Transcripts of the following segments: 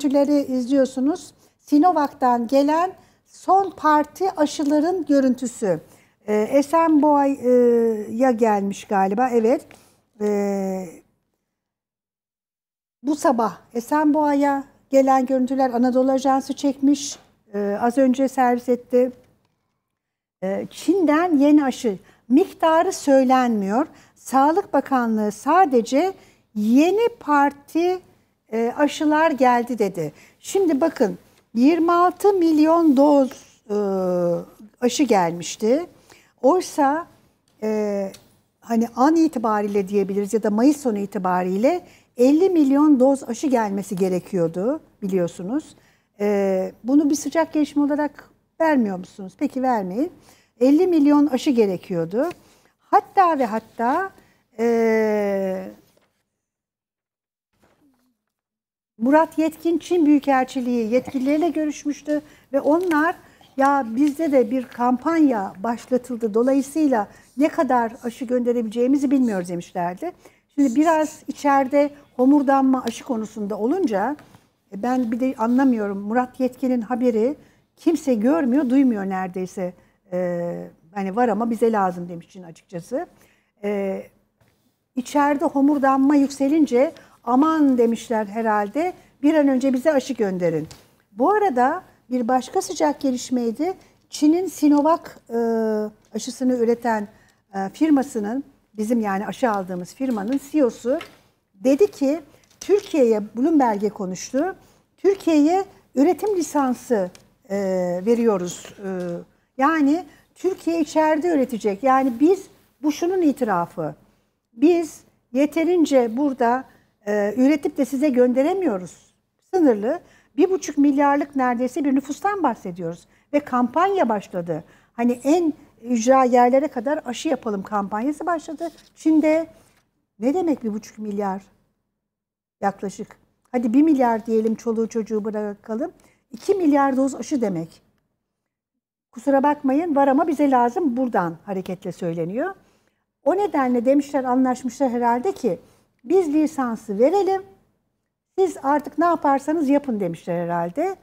görüntüleri izliyorsunuz. Sinovac'tan gelen son parti aşıların görüntüsü. E, ee, Esenboğa'ya gelmiş galiba. Evet. E, bu sabah Esenboğa'ya gelen görüntüler Anadolu Ajansı çekmiş. E, az önce servis etti. E, Çin'den yeni aşı miktarı söylenmiyor. Sağlık Bakanlığı sadece yeni parti e, aşılar geldi dedi. Şimdi bakın 26 milyon doz e, aşı gelmişti. Oysa e, hani an itibariyle diyebiliriz ya da Mayıs sonu itibariyle 50 milyon doz aşı gelmesi gerekiyordu biliyorsunuz. E, bunu bir sıcak gelişme olarak vermiyor musunuz? Peki vermeyin. 50 milyon aşı gerekiyordu. Hatta ve hatta e, Murat Yetkin Çin Büyükelçiliği yetkilileriyle görüşmüştü ve onlar ya bizde de bir kampanya başlatıldı. Dolayısıyla ne kadar aşı gönderebileceğimizi bilmiyoruz demişlerdi. Şimdi biraz içeride homurdanma aşı konusunda olunca e, ben bir de anlamıyorum Murat Yetkin'in haberi kimse görmüyor, duymuyor neredeyse. Ee, hani var ama bize lazım demiş için açıkçası. Ee, içeride homurdanma yükselince aman demişler herhalde bir an önce bize aşı gönderin. Bu arada bir başka sıcak gelişmeydi. Çin'in Sinovac e, aşısını üreten e, firmasının bizim yani aşı aldığımız firmanın CEO'su dedi ki Türkiye'ye Bloomberg'e konuştu. Türkiye'ye üretim lisansı e, veriyoruz. E, yani Türkiye içeride üretecek. Yani biz bu şunun itirafı. Biz yeterince burada e, üretip de size gönderemiyoruz. Sınırlı. Bir buçuk milyarlık neredeyse bir nüfustan bahsediyoruz. Ve kampanya başladı. Hani en ücra yerlere kadar aşı yapalım kampanyası başladı. Çin'de ne demek bir buçuk milyar yaklaşık? Hadi bir milyar diyelim çoluğu çocuğu bırakalım. İki milyar doz aşı demek. Kusura bakmayın var ama bize lazım buradan hareketle söyleniyor. O nedenle demişler anlaşmışlar herhalde ki biz lisansı verelim. Siz artık ne yaparsanız yapın demişler herhalde.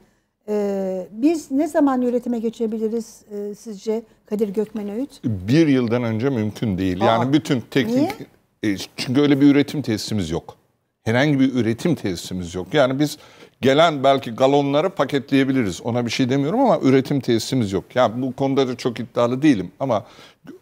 Ee, biz ne zaman yönetime geçebiliriz e, sizce Kadir Gökmen Öğüt? Bir yıldan önce mümkün değil. Aa, yani bütün teknik... Niye? E, çünkü öyle bir üretim tesisimiz yok. Herhangi bir üretim tesisimiz yok. Yani biz gelen belki galonları paketleyebiliriz. Ona bir şey demiyorum ama üretim tesisimiz yok. Yani bu konuda da çok iddialı değilim ama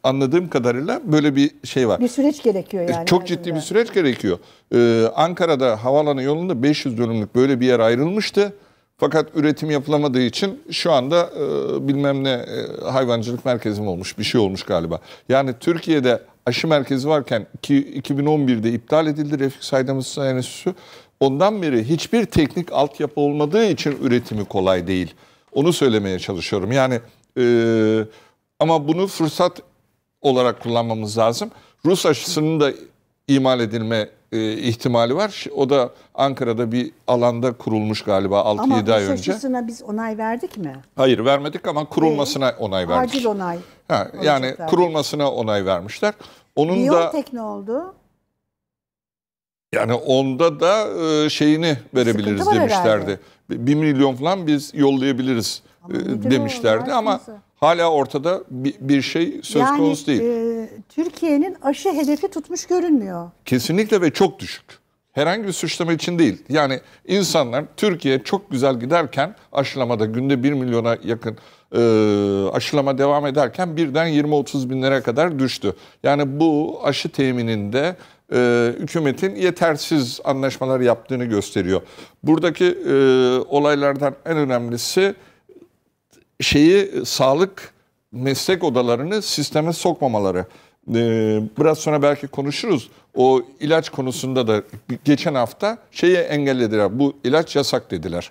anladığım kadarıyla böyle bir şey var. Bir süreç gerekiyor e, yani. Çok ciddi bir süreç gerekiyor. Ee, Ankara'da havalanı yolunda 500 dönümlük böyle bir yer ayrılmıştı. Fakat üretim yapılamadığı için şu anda e, bilmem ne e, hayvancılık merkezi mi olmuş bir şey olmuş galiba. Yani Türkiye'de aşı merkezi varken ki 2011'de iptal edildi Refik Saydam Enstitüsü. Ondan beri hiçbir teknik altyapı olmadığı için üretimi kolay değil. Onu söylemeye çalışıyorum. Yani e, ama bunu fırsat olarak kullanmamız lazım. Rus aşısının da imal edilme e, ihtimali var. O da Ankara'da bir alanda kurulmuş galiba 6-7 ay önce. Ama Rus aşısına biz onay verdik mi? Hayır vermedik ama kurulmasına ee, onay verdik. Acil onay. Ha, yani kurulmasına onay vermişler. Onun BioNTech da ne oldu? Yani onda da e, şeyini verebiliriz demişlerdi. Bir milyon falan biz yollayabiliriz e, ama demişlerdi ama hala ortada bir şey söz yani, konusu değil. E, Türkiye'nin aşı hedefi tutmuş görünmüyor. Kesinlikle ve çok düşük. Herhangi bir suçlama için değil. Yani insanlar Türkiye çok güzel giderken aşılamada günde 1 milyona yakın e, aşılama devam ederken birden 20-30 binlere kadar düştü. Yani bu aşı temininde e, hükümetin yetersiz anlaşmalar yaptığını gösteriyor. Buradaki e, olaylardan en önemlisi şeyi sağlık meslek odalarını sisteme sokmamaları. Ee, biraz sonra belki konuşuruz. O ilaç konusunda da geçen hafta şeyi engellediler. Bu ilaç yasak dediler.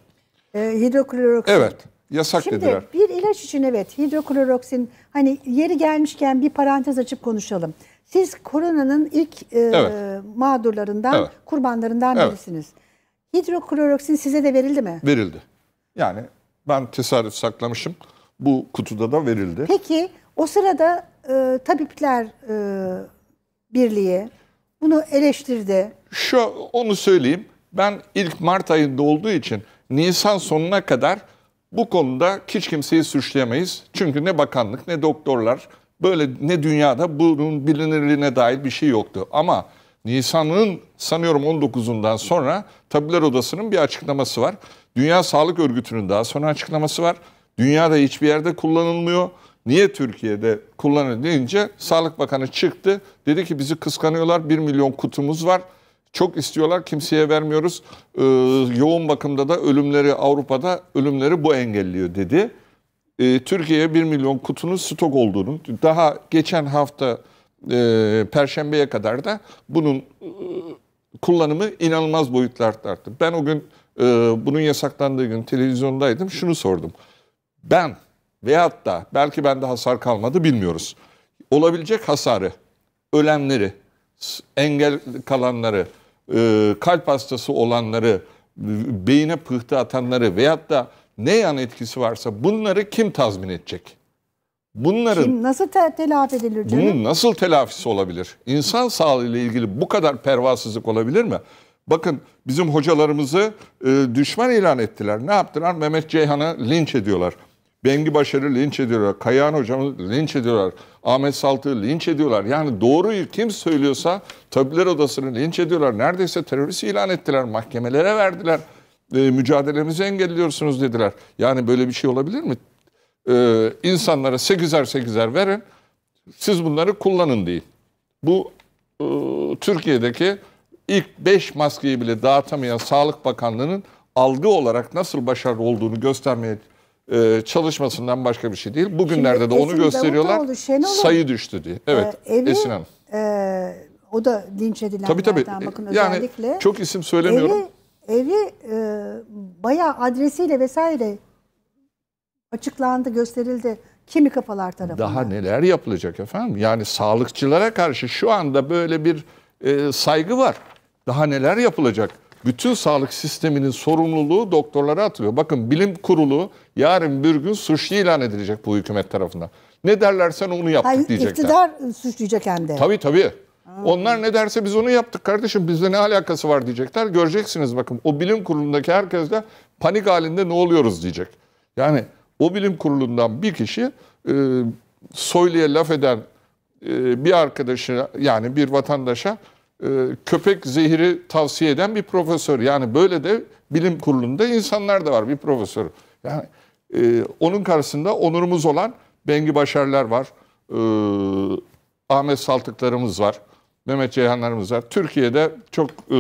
E, hidrokloroksin. Evet. Yasak Şimdi, dediler. Şimdi bir ilaç için evet hidrokloroksin hani yeri gelmişken bir parantez açıp konuşalım. Siz koronanın ilk e, evet. mağdurlarından, evet. kurbanlarından evet. birisiniz. Hidrokloroksin size de verildi mi? Verildi. Yani ben tesadüf saklamışım. Bu kutuda da verildi. Peki o sırada e, tabipler e, birliği bunu eleştirdi. Şu onu söyleyeyim. Ben ilk Mart ayında olduğu için Nisan sonuna kadar bu konuda hiç kimseyi suçlayamayız. Çünkü ne bakanlık ne doktorlar Böyle ne dünyada bunun bilinirliğine dair bir şey yoktu. Ama Nisan'ın sanıyorum 19'undan sonra Tabipler Odası'nın bir açıklaması var. Dünya Sağlık Örgütü'nün daha sonra açıklaması var. Dünyada hiçbir yerde kullanılmıyor. Niye Türkiye'de kullanılıyor deyince Sağlık Bakanı çıktı. Dedi ki bizi kıskanıyorlar 1 milyon kutumuz var. Çok istiyorlar kimseye vermiyoruz. Ee, yoğun bakımda da ölümleri Avrupa'da ölümleri bu engelliyor dedi e, Türkiye'ye 1 milyon kutunun stok olduğunu, daha geçen hafta e, Perşembe'ye kadar da bunun e, kullanımı inanılmaz boyutlarda arttı. Ben o gün e, bunun yasaklandığı gün televizyondaydım, şunu sordum. Ben veyahut da belki bende hasar kalmadı bilmiyoruz. Olabilecek hasarı, ölenleri, engel kalanları, e, kalp hastası olanları, beyine pıhtı atanları veyahut da ne yan etkisi varsa bunları kim tazmin edecek? Bunların kim nasıl te telafi edilir canım? Bunun nasıl telafisi olabilir? İnsan sağlığı ile ilgili bu kadar pervasızlık olabilir mi? Bakın bizim hocalarımızı e, düşman ilan ettiler. Ne yaptılar? Mehmet Ceyhan'ı linç ediyorlar. Bengi Başar'ı linç ediyorlar. Kayahan hocamı linç ediyorlar. Ahmet Saltı'yı linç ediyorlar. Yani doğruyu kim söylüyorsa tabipler odasını linç ediyorlar. Neredeyse terörist ilan ettiler. Mahkemelere verdiler e, engelliyorsunuz dediler. Yani böyle bir şey olabilir mi? E, insanlara sekizer sekizer verin, siz bunları kullanın deyin. Bu e, Türkiye'deki ilk beş maskeyi bile dağıtamayan Sağlık Bakanlığı'nın algı olarak nasıl başarılı olduğunu göstermeye e, çalışmasından başka bir şey değil. Bugünlerde Şimdi de onu gösteriyorlar. Oldu, sayı düştü diye. Evet. E, evi, Esin Hanım. E, o da linç edilenlerden tabii, tabii. bakın özellikle. Yani çok isim söylemiyorum. Evi Evi e, bayağı adresiyle vesaire açıklandı, gösterildi kimi kafalar tarafından. Daha neler yapılacak efendim? Yani sağlıkçılara karşı şu anda böyle bir e, saygı var. Daha neler yapılacak? Bütün sağlık sisteminin sorumluluğu doktorlara atılıyor. Bakın bilim kurulu yarın bir gün suçlu ilan edilecek bu hükümet tarafından. Ne derlersen onu yaptık Hayır, diyecekler. İktidar suçlayacak hem de. Tabii tabii. Onlar ne derse biz onu yaptık kardeşim bizle ne alakası var diyecekler. Göreceksiniz bakın o bilim kurulundaki herkes de panik halinde ne oluyoruz diyecek. Yani o bilim kurulundan bir kişi e, soyluya laf eden e, bir arkadaşına yani bir vatandaşa e, köpek zehri tavsiye eden bir profesör. Yani böyle de bilim kurulunda insanlar da var bir profesör. Yani e, onun karşısında onurumuz olan Bengi Başarlar var. E, Ahmet Saltıklarımız var. Mehmet Ceyhanlarımız var. Türkiye'de çok e,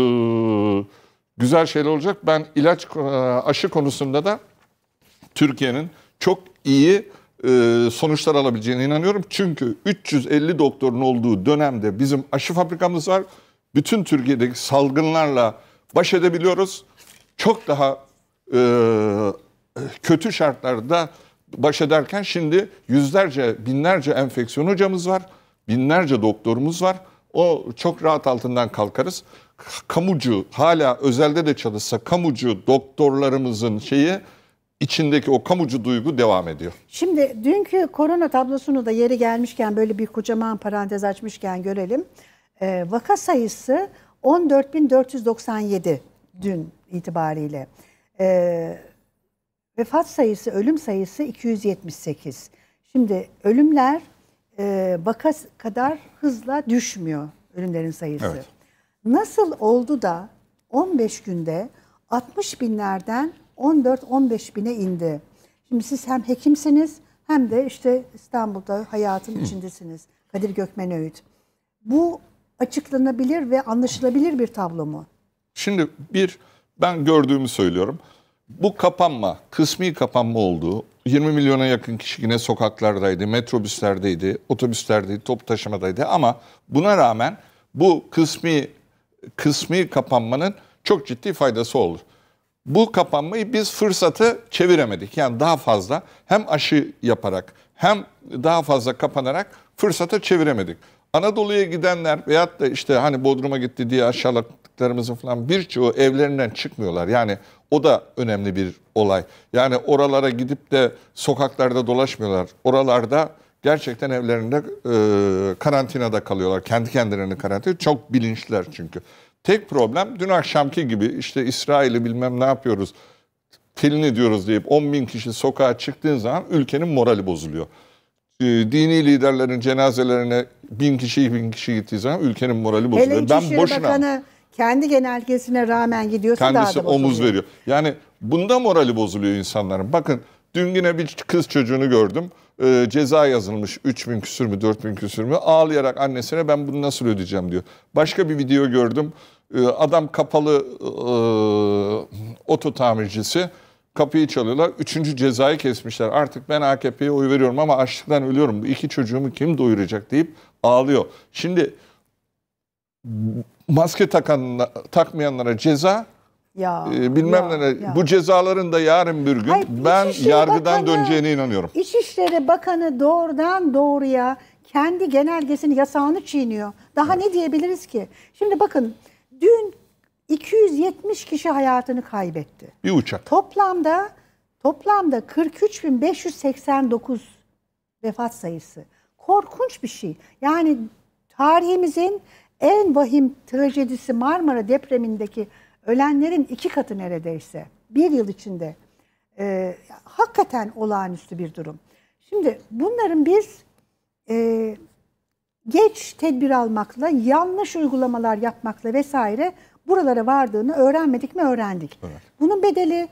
güzel şeyler olacak. Ben ilaç e, aşı konusunda da Türkiye'nin çok iyi e, sonuçlar alabileceğine inanıyorum. Çünkü 350 doktorun olduğu dönemde bizim aşı fabrikamız var. Bütün Türkiye'deki salgınlarla baş edebiliyoruz. Çok daha e, kötü şartlarda baş ederken şimdi yüzlerce, binlerce enfeksiyon hocamız var. Binlerce doktorumuz var. O çok rahat altından kalkarız. Kamucu hala özelde de çalışsa kamucu doktorlarımızın şeyi içindeki o kamucu duygu devam ediyor. Şimdi dünkü korona tablosunu da yeri gelmişken böyle bir kocaman parantez açmışken görelim. E, vaka sayısı 14.497 dün itibariyle. E, vefat sayısı, ölüm sayısı 278. Şimdi ölümler e, vaka kadar hızla düşmüyor ölümlerin sayısı. Evet. Nasıl oldu da 15 günde 60 binlerden 14-15 bine indi? Şimdi siz hem hekimsiniz hem de işte İstanbul'da hayatın içindesiniz. Kadir Gökmen Öğüt. Bu açıklanabilir ve anlaşılabilir bir tablo mu? Şimdi bir ben gördüğümü söylüyorum bu kapanma, kısmi kapanma oldu. 20 milyona yakın kişi yine sokaklardaydı, metrobüslerdeydi, otobüslerdeydi, top taşımadaydı ama buna rağmen bu kısmi kısmi kapanmanın çok ciddi faydası olur. Bu kapanmayı biz fırsatı çeviremedik. Yani daha fazla hem aşı yaparak hem daha fazla kapanarak fırsata çeviremedik. Anadolu'ya gidenler veyahut da işte hani Bodrum'a gitti diye aşağılık tanıdıklarımızın falan birçoğu evlerinden çıkmıyorlar. Yani o da önemli bir olay. Yani oralara gidip de sokaklarda dolaşmıyorlar. Oralarda gerçekten evlerinde e, karantinada kalıyorlar. Kendi kendilerini karantina. Çok bilinçliler çünkü. Tek problem dün akşamki gibi işte İsrail'i bilmem ne yapıyoruz telin ediyoruz deyip 10 bin kişi sokağa çıktığın zaman ülkenin morali bozuluyor. E, dini liderlerin cenazelerine bin kişi bin kişi gittiği zaman ülkenin morali bozuluyor. Helen ben boşuna... Bakanı kendi genelgesine rağmen gidiyorsa Kendisi daha da omuz veriyor. Yani bunda morali bozuluyor insanların. Bakın dün yine bir kız çocuğunu gördüm. E, ceza yazılmış 3 bin küsür mü 4 bin küsür mü ağlayarak annesine ben bunu nasıl ödeyeceğim diyor. Başka bir video gördüm. E, adam kapalı e, oto tamircisi kapıyı çalıyorlar. Üçüncü cezayı kesmişler. Artık ben AKP'ye oy veriyorum ama açlıktan ölüyorum. Bu iki çocuğumu kim doyuracak deyip ağlıyor. Şimdi maske takan takmayanlara ceza ya, e, bilmem ne bu cezaların da yarın bir gün Hayır, ben yargıdan Bakanı, döneceğine inanıyorum. İçişleri Bakanı doğrudan doğruya kendi genelgesini yasağını çiğniyor. Daha evet. ne diyebiliriz ki? Şimdi bakın dün 270 kişi hayatını kaybetti. Bir uçak. Toplamda toplamda 43.589 vefat sayısı. Korkunç bir şey. Yani tarihimizin en vahim trajedisi Marmara depremindeki ölenlerin iki katı neredeyse. Bir yıl içinde. E, hakikaten olağanüstü bir durum. Şimdi bunların biz e, geç tedbir almakla, yanlış uygulamalar yapmakla vesaire buralara vardığını öğrenmedik mi öğrendik. Evet. Bunun bedeli